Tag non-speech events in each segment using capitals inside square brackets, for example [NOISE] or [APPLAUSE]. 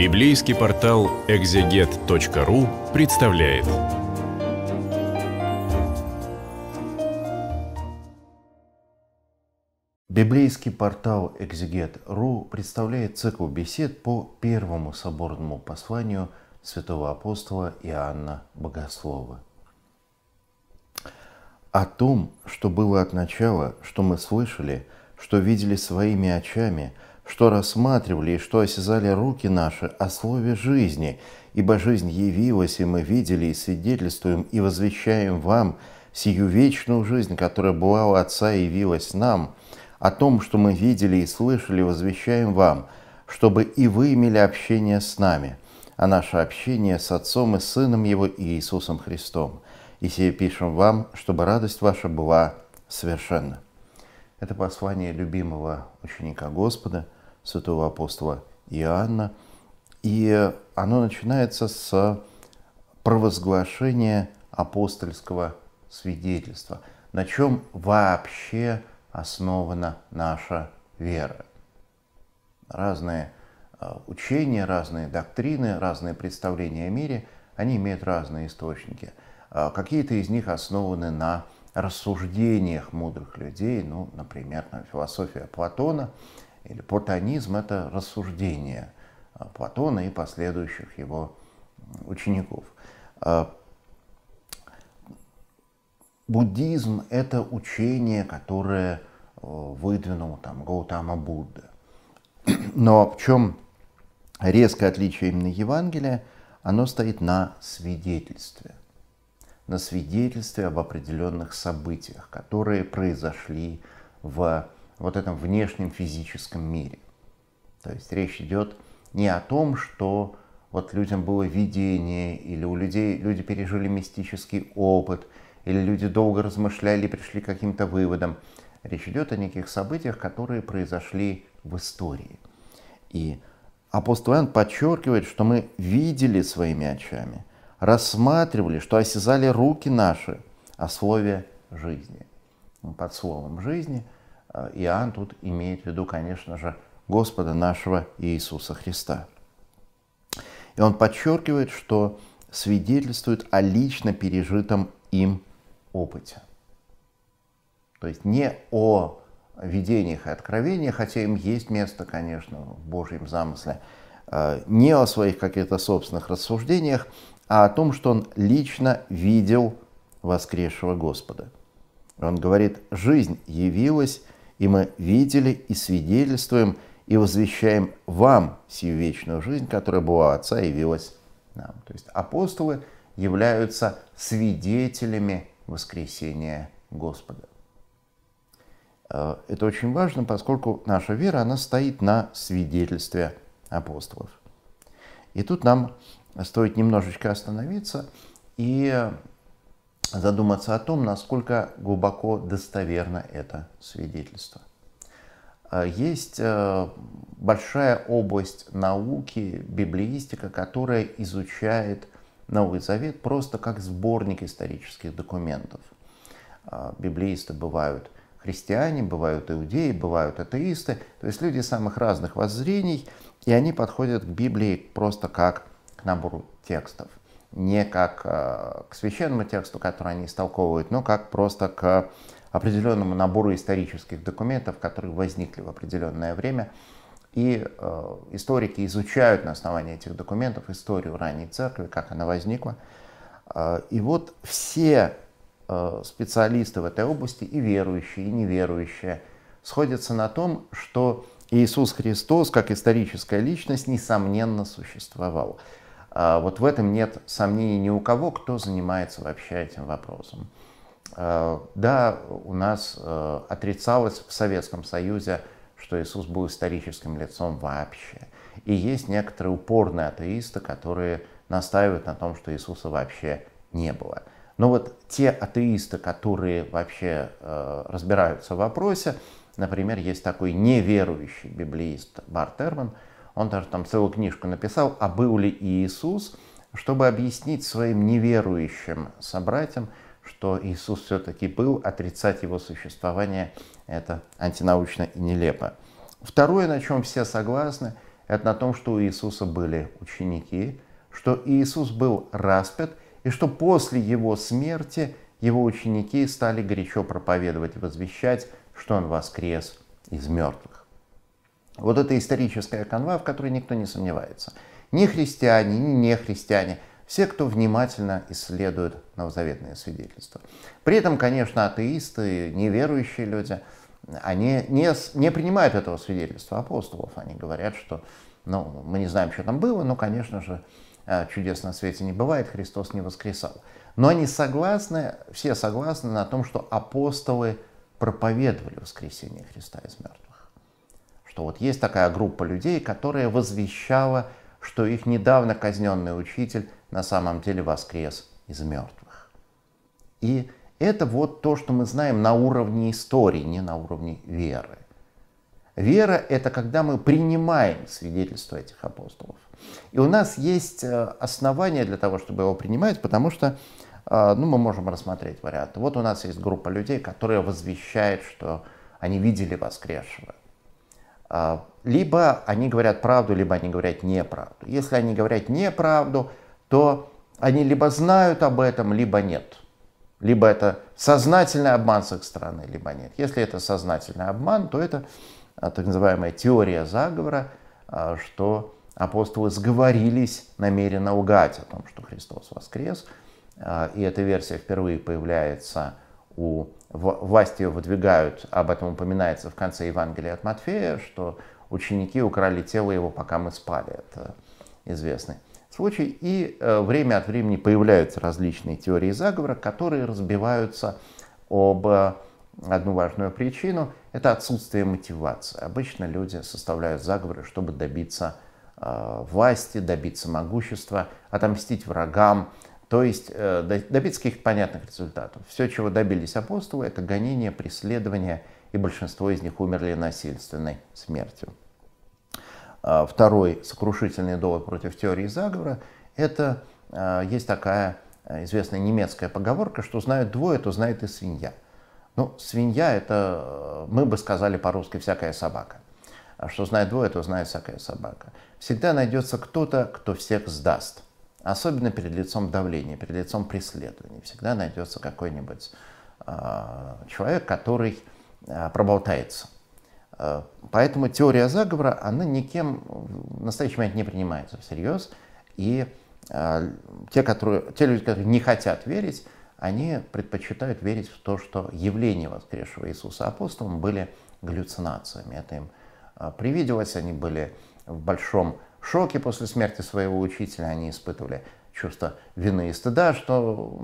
Библейский портал экзегет.ру представляет. Библейский портал экзегет.ру представляет цикл бесед по первому соборному посланию святого апостола Иоанна Богослова. О том, что было от начала, что мы слышали, что видели своими очами – что рассматривали и что осязали руки наши о слове жизни, ибо жизнь явилась, и мы видели, и свидетельствуем, и возвещаем вам сию вечную жизнь, которая была у Отца и явилась нам, о том, что мы видели и слышали, возвещаем вам, чтобы и вы имели общение с нами, а наше общение с Отцом и Сыном Его и Иисусом Христом. И сие пишем вам, чтобы радость ваша была совершенна. Это послание любимого ученика Господа – святого апостола Иоанна. И оно начинается с провозглашения апостольского свидетельства, на чем вообще основана наша вера. Разные а, учения, разные доктрины, разные представления о мире, они имеют разные источники. А, какие-то из них основаны на рассуждениях мудрых людей, ну, например, на философия Платона – или платонизм – это рассуждение а, Платона и последующих его учеников. А, буддизм – это учение, которое а, выдвинул там, Гаутама Будда. [CLEARS THROAT] Но в чем резкое отличие именно Евангелия? Оно стоит на свидетельстве. На свидетельстве об определенных событиях, которые произошли в вот этом внешнем физическом мире. То есть речь идет не о том, что вот людям было видение, или у людей люди пережили мистический опыт, или люди долго размышляли и пришли к каким-то выводам. Речь идет о неких событиях, которые произошли в истории. И апостол Иоанн подчеркивает, что мы видели своими очами, рассматривали, что осязали руки наши о слове жизни. Ну, под словом жизни – а Иоанн тут имеет в виду, конечно же, Господа нашего Иисуса Христа. И он подчеркивает, что свидетельствует о лично пережитом им опыте. То есть не о видениях и откровениях, хотя им есть место, конечно, в Божьем замысле, а не о своих каких-то собственных рассуждениях, а о том, что он лично видел воскресшего Господа. Он говорит, жизнь явилась, и мы видели и свидетельствуем, и возвещаем вам всю вечную жизнь, которая была у Отца и явилась нам. То есть апостолы являются свидетелями воскресения Господа. Э, это очень важно, поскольку наша вера, она стоит на свидетельстве апостолов. И тут нам стоит немножечко остановиться и задуматься о том, насколько глубоко достоверно это свидетельство. А, есть э, большая область науки, библеистика, которая изучает Новый Завет просто как сборник исторических документов. А, библеисты бывают христиане, бывают иудеи, бывают атеисты, то есть люди самых разных воззрений, и они подходят к Библии просто как к набору текстов не как э, к священному тексту, который они истолковывают, но как просто к определенному набору исторических документов, которые возникли в определенное время. И э, историки изучают на основании этих документов историю ранней церкви, как она возникла. Э, и вот все специалисты в этой области, и верующие, и неверующие, сходятся на том, что Иисус Христос, как историческая личность, несомненно существовал. А, вот в этом нет сомнений ни у кого, кто занимается вообще этим вопросом. А, да, у нас э, отрицалось в Советском Союзе, что Иисус был историческим лицом вообще. И есть некоторые упорные атеисты, которые настаивают на том, что Иисуса вообще не было. Но вот те атеисты, которые вообще э, разбираются в вопросе, например, есть такой неверующий библеист Барт Эрман – он даже там целую книжку написал «А был ли Иисус?», чтобы объяснить своим неверующим собратьям, что Иисус все-таки был, отрицать его существование – это антинаучно и нелепо. Второе, на чем все согласны, это на том, что у Иисуса были ученики, что Иисус был распят, и что после его смерти его ученики стали горячо проповедовать и возвещать, что он воскрес из мертвых. Вот эта историческая канва, в которой никто не сомневается. Ни христиане, ни не христиане, все, кто внимательно исследует новозаветные свидетельства. При этом, конечно, атеисты, неверующие люди, они не, не принимают этого свидетельства апостолов. Они говорят, что ну, мы не знаем, что там было, но, конечно же, э, чудес на свете не бывает, Христос не воскресал. Но они согласны, все согласны на том, что апостолы проповедовали воскресение Христа из мертвых что вот есть такая группа людей, которая возвещала, что их недавно казненный учитель на самом деле воскрес из мертвых. И это вот то, что мы знаем на уровне истории, не на уровне веры. Вера – это когда мы принимаем свидетельство этих апостолов. И у нас есть э, основания для того, чтобы его принимать, потому что э, ну, мы можем рассмотреть варианты. Вот у нас есть группа людей, которая возвещает, что они видели воскресшего. А, либо они говорят правду, либо они говорят неправду. Если они говорят неправду, то они либо знают об этом, либо нет. Либо это сознательный обман с их стороны, либо нет. Если это сознательный обман, то это а, так называемая теория заговора, а, что апостолы сговорились намеренно лгать о том, что Христос воскрес. И эта версия впервые появляется у власти выдвигают, об этом упоминается в конце Евангелия от Матфея, что ученики украли тело его, пока мы спали. Это известный случай. И э, время от времени появляются различные теории заговора, которые разбиваются об э, одну важную причину – это отсутствие мотивации. Обычно люди составляют заговоры, чтобы добиться э, власти, добиться могущества, отомстить врагам, то есть э, добиться каких-то понятных результатов. Все, чего добились апостолы, это гонение, преследование, и большинство из них умерли насильственной смертью. А, второй сокрушительный довод против теории заговора – это а, есть такая э, известная немецкая поговорка, что знают двое, то знает и свинья. Ну, свинья – это, э, мы бы сказали по-русски, всякая собака. А что знает двое, то знает всякая собака. Всегда найдется кто-то, кто всех сдаст – Особенно перед лицом давления, перед лицом преследования, Всегда найдется какой-нибудь э, человек, который э, проболтается. Э, поэтому теория заговора, она никем в настоящий момент не принимается всерьез. И э, те, которые, те люди, которые не хотят верить, они предпочитают верить в то, что явления воскресшего Иисуса апостолом были галлюцинациями. Это им привиделось, они были в большом шоке после смерти своего учителя, они испытывали чувство вины и стыда, что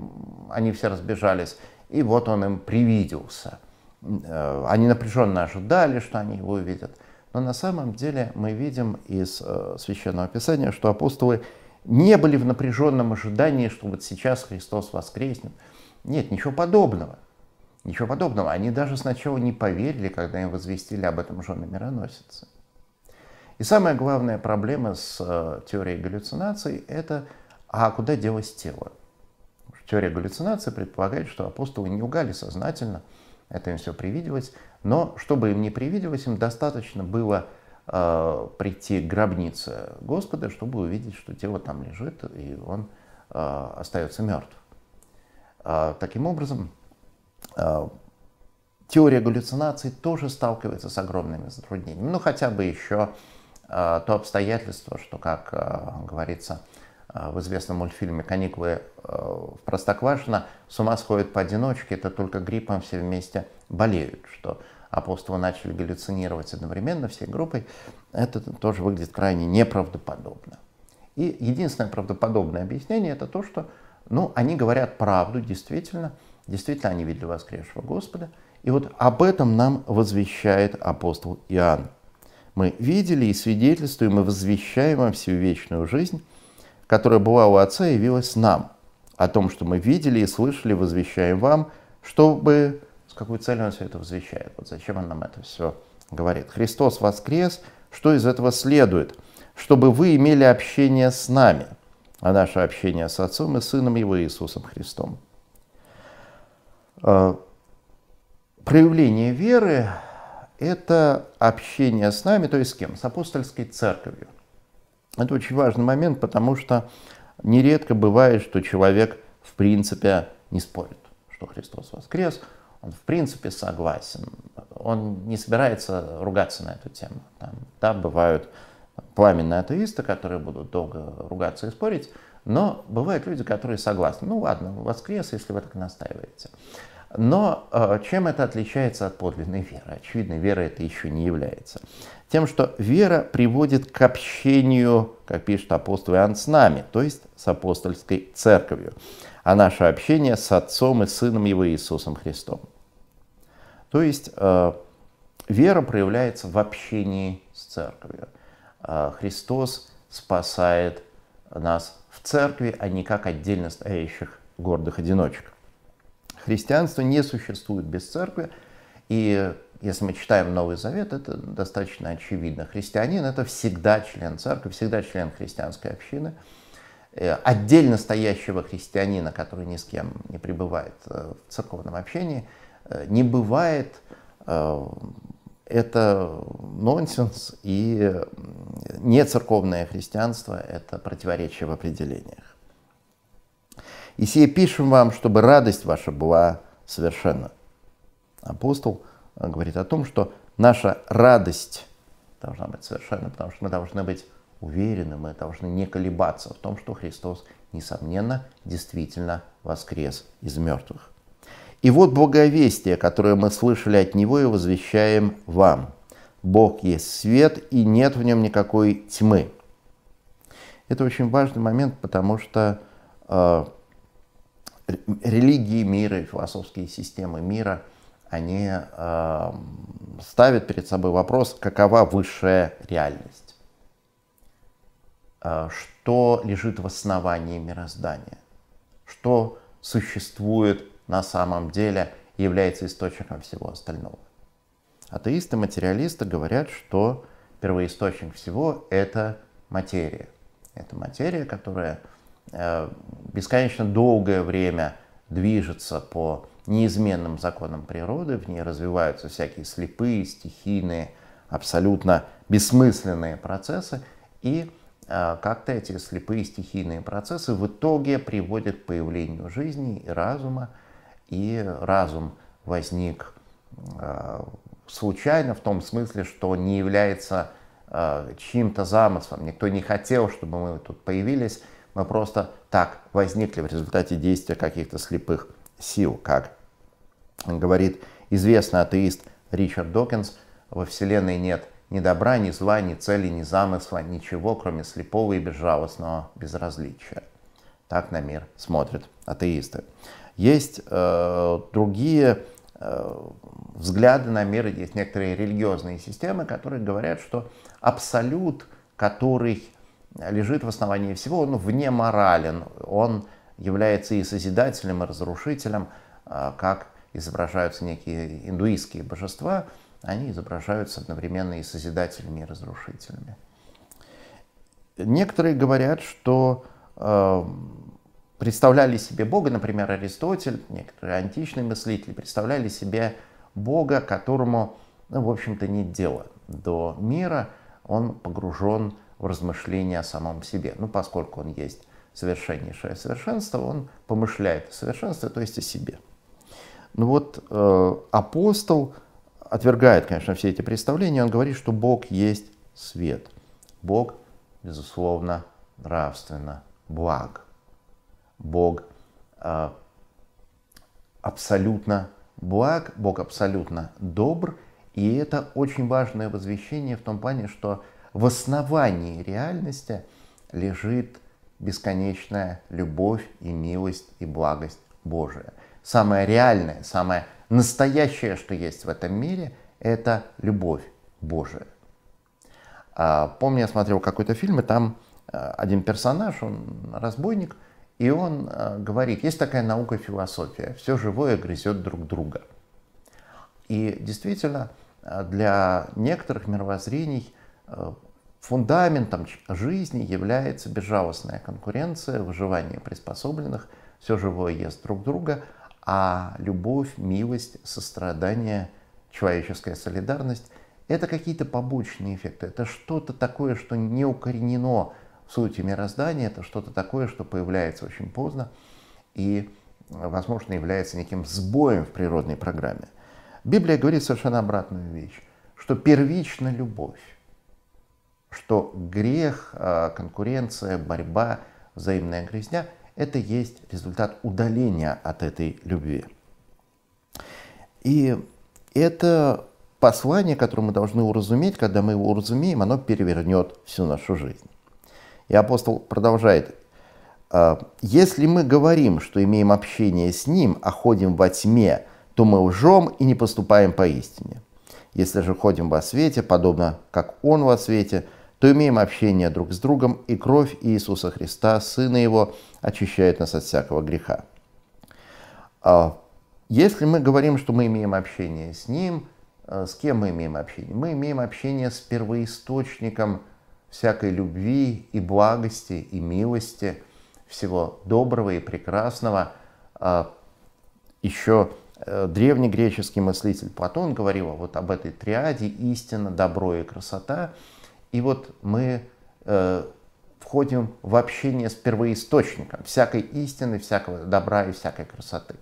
они все разбежались, и вот он им привиделся. Э, они напряженно ожидали, что они его увидят. Но на самом деле мы видим из э, Священного Писания, что апостолы не были в напряженном ожидании, что вот сейчас Христос воскреснет. Нет, ничего подобного. Ничего подобного. Они даже сначала не поверили, когда им возвестили об этом жены мироносицы. И самая главная проблема с э, теорией галлюцинаций – это а куда делось тело? Теория галлюцинации предполагает, что апостолы не лгали сознательно, это им все привиделось, но чтобы им не привиделось, им достаточно было э, прийти к гробнице Господа, чтобы увидеть, что тело там лежит, и он э, остается мертв. Э, а, таким образом, э, теория галлюцинаций тоже сталкивается с огромными затруднениями, ну хотя бы еще Э, то обстоятельство, что, как э, говорится э, в известном мультфильме «Каникулы в Простоквашино», с ума сходят поодиночке, это только гриппом все вместе болеют, что апостолы начали галлюцинировать одновременно всей группой, это тоже выглядит крайне неправдоподобно. И единственное правдоподобное объяснение – это то, что ну, они говорят правду, действительно, действительно они видели воскресшего Господа, и вот об этом нам возвещает апостол Иоанн мы видели и свидетельствуем, и возвещаем вам всю вечную жизнь, которая была у Отца и явилась нам. О том, что мы видели и слышали, возвещаем вам, чтобы... С какой целью он все это возвещает? Вот зачем он нам это все говорит? Христос воскрес, что из этого следует? Чтобы вы имели общение с нами, а наше общение с Отцом и Сыном Его Иисусом Христом э, проявление веры это общение с нами, то есть с кем? С апостольской церковью. Это очень важный момент, потому что нередко бывает, что человек в принципе не спорит, что Христос воскрес, он в принципе согласен, он не собирается ругаться на эту тему. Там, да, бывают пламенные атеисты, которые будут долго ругаться и спорить, но бывают люди, которые согласны. Ну ладно, воскрес, если вы так настаиваете. Но э, чем это отличается от подлинной веры? Очевидно, вера это еще не является. Тем, что вера приводит к общению, как пишет апостол Иоанн, с нами, то есть с апостольской церковью, а наше общение с Отцом и Сыном Его Иисусом Христом. То есть э, вера проявляется в общении с церковью. Э, Христос спасает нас в церкви, а не как отдельно стоящих гордых одиночек. Христианство не существует без церкви, и если мы читаем Новый Завет, это достаточно очевидно. Христианин – это всегда член церкви, всегда член христианской общины. Э, отдельно стоящего христианина, который ни с кем не пребывает э, в церковном общении, э, не бывает. Это нонсенс, и не церковное христианство – это противоречие в определениях. И сие пишем вам, чтобы радость ваша была совершенна. Апостол э, говорит о том, что наша радость должна быть совершенна, потому что мы должны быть уверены, мы должны не колебаться в том, что Христос, несомненно, действительно воскрес из мертвых. И вот благовестие, которое мы слышали от Него и возвещаем вам. Бог есть свет, и нет в нем никакой тьмы. Это очень важный момент, потому что э, религии мира и философские системы мира, они э, ставят перед собой вопрос, какова высшая реальность, э, что лежит в основании мироздания, что существует на самом деле, и является источником всего остального. Атеисты, материалисты говорят, что первоисточник всего — это материя. Это материя, которая Э, бесконечно долгое время движется по неизменным законам природы, в ней развиваются всякие слепые, стихийные, абсолютно бессмысленные процессы, и э, как-то эти слепые стихийные процессы в итоге приводят к появлению жизни и разума, и разум возник э, случайно в том смысле, что не является чьим-то замыслом, никто не хотел, чтобы мы тут появились, мы просто так возникли в результате действия каких-то слепых сил, как говорит известный атеист Ричард Докинс, во Вселенной нет ни добра, ни зла, ни цели, ни замысла, ничего, кроме слепого и безжалостного безразличия. Так на мир смотрят атеисты. Есть э, другие э, взгляды на мир, есть некоторые религиозные системы, которые говорят, что абсолют, который лежит в основании всего, он вне морален, он является и созидателем, и разрушителем, а, как изображаются некие индуистские божества, они изображаются одновременно и созидателями, и разрушителями. Некоторые говорят, что э, представляли себе Бога, например, Аристотель, некоторые античные мыслители представляли себе Бога, которому, ну, в общем-то, нет дела до мира, он погружен в в размышления о самом себе. Ну, поскольку он есть совершеннейшее совершенство, он помышляет о совершенстве, то есть о себе. Ну вот э, апостол отвергает, конечно, все эти представления, он говорит, что Бог есть свет. Бог, безусловно, нравственно благ. Бог э, абсолютно благ, Бог абсолютно добр, и это очень важное возвещение в том плане, что в основании реальности лежит бесконечная любовь и милость и благость Божия. Самое реальное, самое настоящее, что есть в этом мире, это любовь Божия. А, помню, я смотрел какой-то фильм, и там а, один персонаж, он разбойник, и он а, говорит, есть такая наука и философия, все живое грызет друг друга. И действительно, для некоторых мировоззрений фундаментом жизни является безжалостная конкуренция, выживание приспособленных, все живое ест друг друга, а любовь, милость, сострадание, человеческая солидарность – это какие-то побочные эффекты, это что-то такое, что не укоренено в сути мироздания, это что-то такое, что появляется очень поздно и, возможно, является неким сбоем в природной программе. Библия говорит совершенно обратную вещь, что первична любовь что грех, э, конкуренция, борьба, взаимная грязня – это есть результат удаления от этой любви. И это послание, которое мы должны уразуметь, когда мы его уразумеем, оно перевернет всю нашу жизнь. И апостол продолжает. «Э, «Если мы говорим, что имеем общение с Ним, а ходим во тьме, то мы лжем и не поступаем поистине. Если же ходим во свете, подобно как Он во свете – то имеем общение друг с другом, и кровь Иисуса Христа, Сына Его, очищает нас от всякого греха. А, если мы говорим, что мы имеем общение с Ним, э, с кем мы имеем общение? Мы имеем общение с первоисточником всякой любви и благости и милости, всего доброго и прекрасного. А, еще э, древнегреческий мыслитель Платон говорил вот об этой триаде истина, добро и красота – и вот мы э, входим в общение с первоисточником всякой истины, всякого добра и всякой красоты.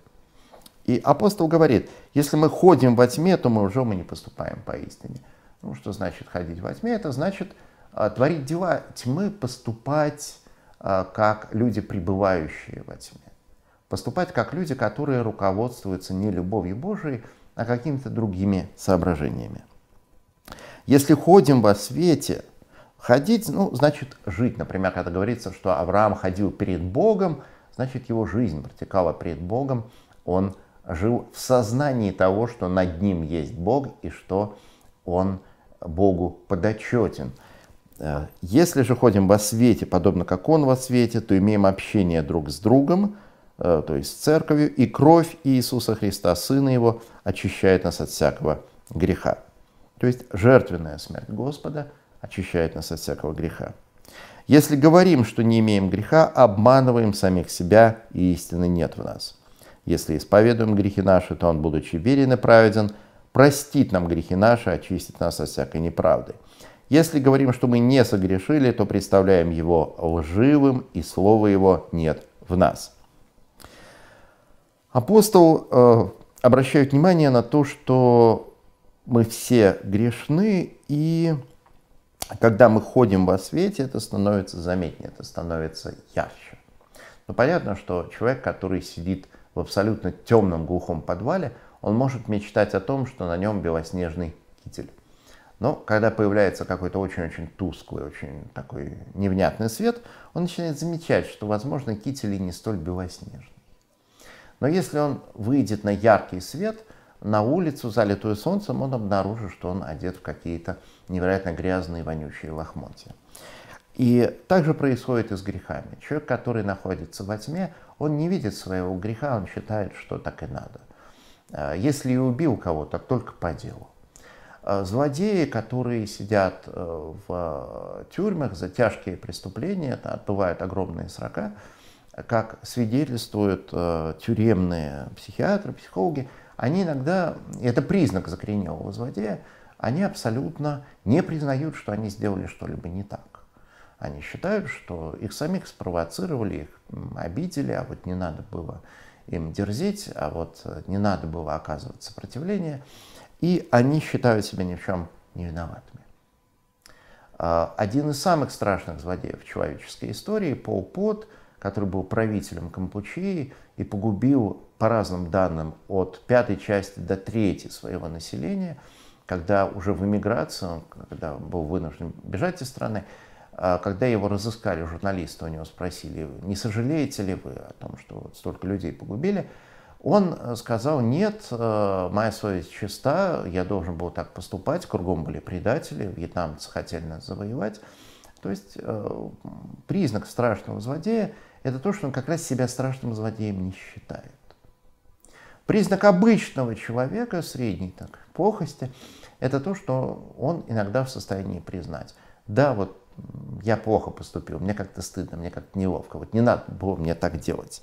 И апостол говорит, если мы ходим во тьме, то мы уже мы не поступаем по истине. Ну, что значит ходить во тьме? Это значит э, творить дела тьмы, поступать э, как люди, пребывающие во тьме. Поступать как люди, которые руководствуются не любовью Божией, а какими-то другими соображениями. Если ходим во свете, ходить, ну, значит жить. Например, когда говорится, что Авраам ходил перед Богом, значит его жизнь протекала перед Богом, он жил в сознании того, что над ним есть Бог и что он Богу подотчетен. Э, если же ходим во свете, подобно как он во свете, то имеем общение друг с другом, э, то есть с церковью, и кровь Иисуса Христа, Сына Его, очищает нас от всякого греха. То есть жертвенная смерть Господа очищает нас от всякого греха. Если говорим, что не имеем греха, обманываем самих себя, и истины нет в нас. Если исповедуем грехи наши, то Он, будучи верен и праведен, простит нам грехи наши, очистит нас от всякой неправды. Если говорим, что мы не согрешили, то представляем Его лживым, и слова Его нет в нас. Апостол э, обращает внимание на то, что мы все грешны, и когда мы ходим во свете, это становится заметнее, это становится ярче. Но понятно, что человек, который сидит в абсолютно темном глухом подвале, он может мечтать о том, что на нем белоснежный китель. Но когда появляется какой-то очень-очень тусклый, очень такой невнятный свет, он начинает замечать, что, возможно, кители не столь белоснежный. Но если он выйдет на яркий свет, на улицу, залитую солнцем, он обнаружил, что он одет в какие-то невероятно грязные, вонючие лохмотья. И также происходит и с грехами. Человек, который находится во тьме, он не видит своего греха, он считает, что так и надо. А, если и убил кого-то, только по делу. А, злодеи, которые сидят э, в э, тюрьмах за тяжкие преступления, отбывают огромные срока, как свидетельствуют э, тюремные психиатры, психологи, они иногда, это признак закоренелого злодея, они абсолютно не признают, что они сделали что-либо не так. Они считают, что их самих спровоцировали, их обидели, а вот не надо было им дерзить, а вот э, не надо было оказывать сопротивление. И они считают себя ни в чем не виноватыми. А, один из самых страшных злодеев человеческой истории, Пол Пот, который был правителем Кампучии и погубил по разным данным, от пятой части до трети своего населения, когда уже в эмиграцию, когда был вынужден бежать из страны, а, когда его разыскали журналисты, у него спросили, не сожалеете ли вы о том, что вот столько людей погубили, он э, сказал, нет, э, моя совесть чиста, я должен был так поступать, кругом были предатели, вьетнамцы хотели нас завоевать. То есть э, признак страшного злодея – это то, что он как раз себя страшным злодеем не считает. Признак обычного человека, средней так, плохости, это то, что он иногда в состоянии признать. Да, вот я плохо поступил, мне как-то стыдно, мне как-то неловко, вот не надо было мне так делать.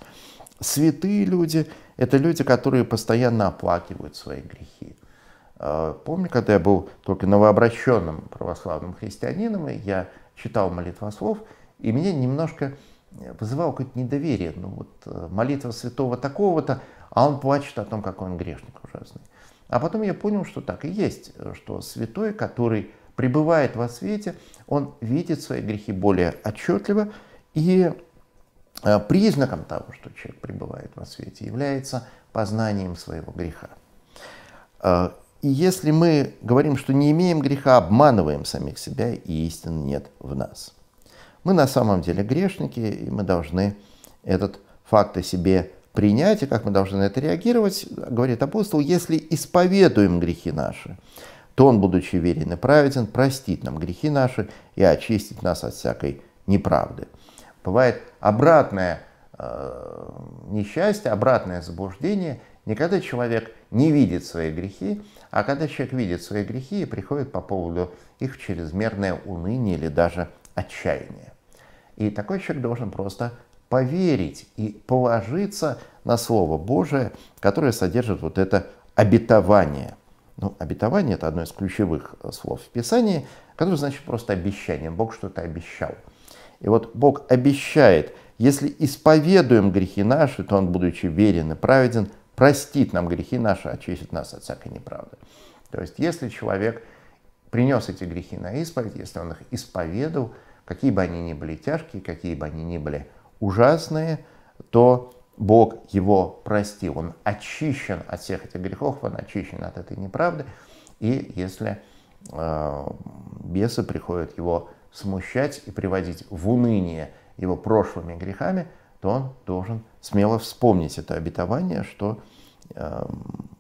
Святые люди – это люди, которые постоянно оплакивают свои грехи. А, помню, когда я был только новообращенным православным христианином, и я читал молитвослов, и меня немножко вызывало какое-то недоверие. Ну вот э, молитва святого такого-то, а он плачет о том, какой он грешник ужасный. А потом я понял, что так и есть, что святой, который пребывает во свете, он видит свои грехи более отчетливо, и э, признаком того, что человек пребывает во свете, является познанием своего греха. Э, и если мы говорим, что не имеем греха, обманываем самих себя, и истины нет в нас. Мы на самом деле грешники, и мы должны этот факт о себе принять, и как мы должны на это реагировать, говорит апостол, если исповедуем грехи наши, то он, будучи верен и праведен, простит нам грехи наши и очистит нас от всякой неправды. Бывает обратное э, несчастье, обратное заблуждение, не когда человек не видит свои грехи, а когда человек видит свои грехи и приходит по поводу их чрезмерное уныние или даже отчаяние. И такой человек должен просто поверить и положиться на Слово Божие, которое содержит вот это обетование. Ну, обетование – это одно из ключевых э, слов в Писании, которое значит просто обещание. Бог что-то обещал. И вот Бог обещает, если исповедуем грехи наши, то Он, будучи верен и праведен, простит нам грехи наши, очистит нас от всякой неправды. То есть, если человек принес эти грехи на исповедь, если он их исповедовал, какие бы они ни были тяжкие, какие бы они ни были ужасные, то Бог его простил, он очищен от всех этих грехов, он очищен от этой неправды, и если э, бесы приходят его смущать и приводить в уныние его прошлыми грехами, то он должен смело вспомнить это обетование, что э,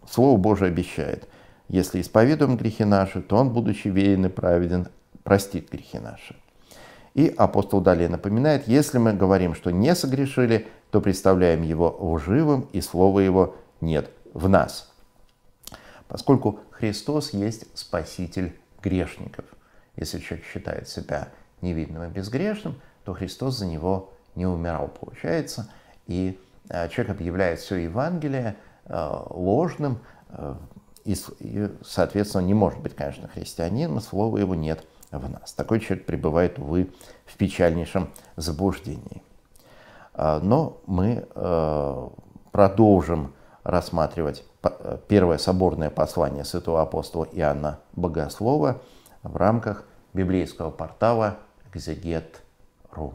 Слово Божие обещает. Если исповедуем грехи наши, то Он, будучи верен и праведен, простит грехи наши. И апостол далее напоминает, если мы говорим, что не согрешили, то представляем его лживым, и слова его нет в нас. Поскольку Христос есть спаситель грешников. Если человек считает себя невидным и безгрешным, то Христос за него не умирал, получается. И э, человек объявляет все Евангелие э, ложным, э, и, соответственно, не может быть, конечно, христианином, слова его нет – в нас. Такой человек пребывает, увы, в печальнейшем заблуждении. А, но мы э, продолжим рассматривать э, первое соборное послание святого апостола Иоанна Богослова в рамках библейского портала «Экзегет.ру».